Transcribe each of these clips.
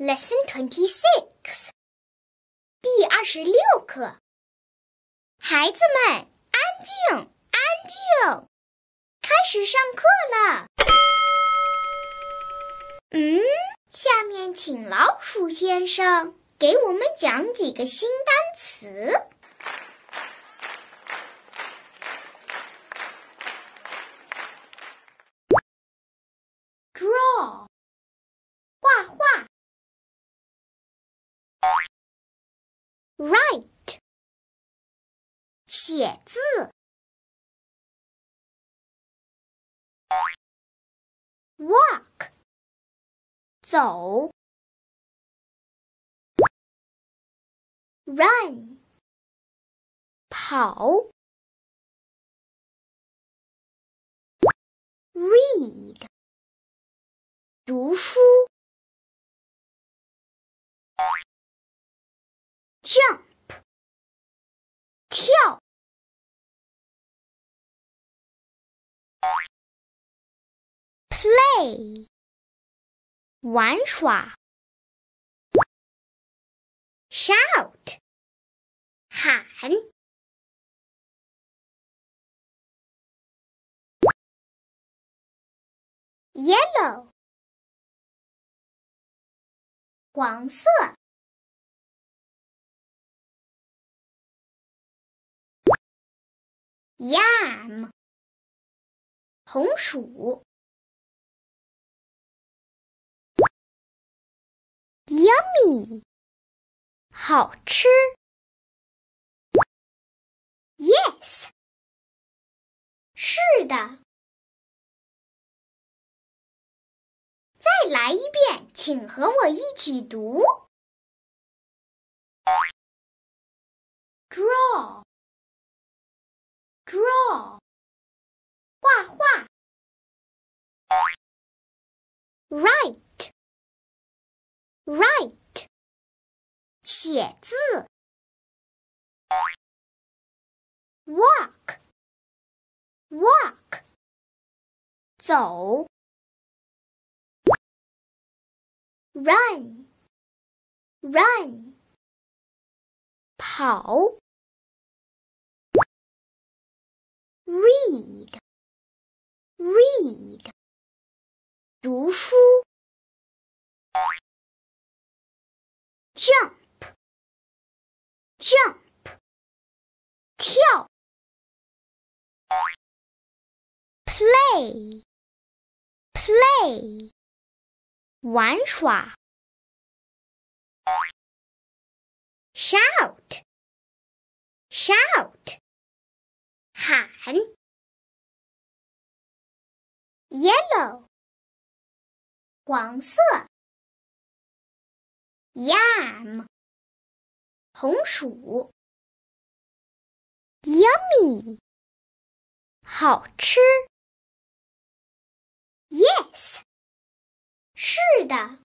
Lesson Twenty Six，第二十六课。孩子们，安静，安静，开始上课了。嗯，下面请老鼠先生给我们讲几个新单词。Walk. Run. Read. Write，写字。Walk，走。Run，跑。Read，读书。jump 跳 play 玩耍 shout 喊 yellow 黄色 Yam，红薯。Yummy，好吃。Yes，是的。再来一遍，请和我一起读。Draw。draw 画画 write write 写字 walk walk 走 run run 跑 read read 读书 jump jump 跳 play play 玩耍 shout shout 喊。Yellow，黄色。Yam，红薯。Yummy，好吃。Yes，是的。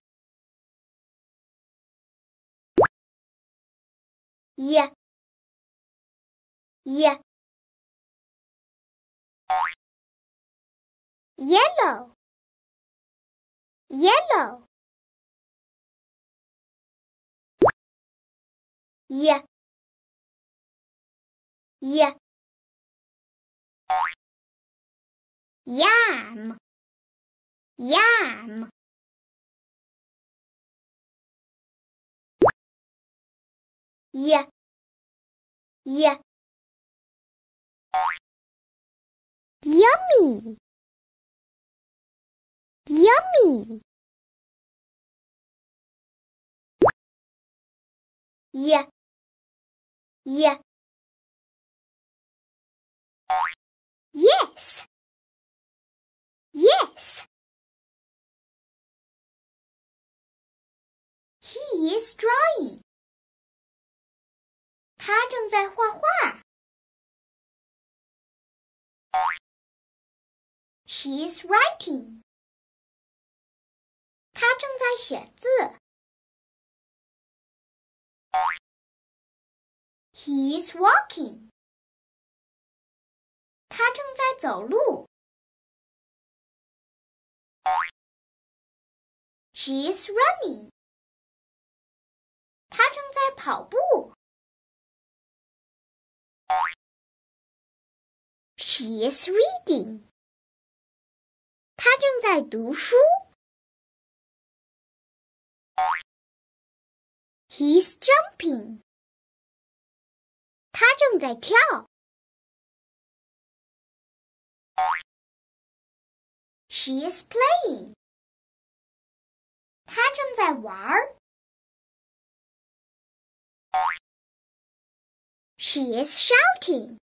一。一。Yellow. Yellow. Yeah. Yeah. Yam. Yam. Yeah. Yeah. Yummy! Yummy! Yeah. Yeah. Yes. Yes. He is drawing. 他正在画画。she is writing. He is walking. 他正在走路。She is running. He is reading. 在读书。He's jumping. 他正在跳。She is playing. 她正在玩儿。She is shouting.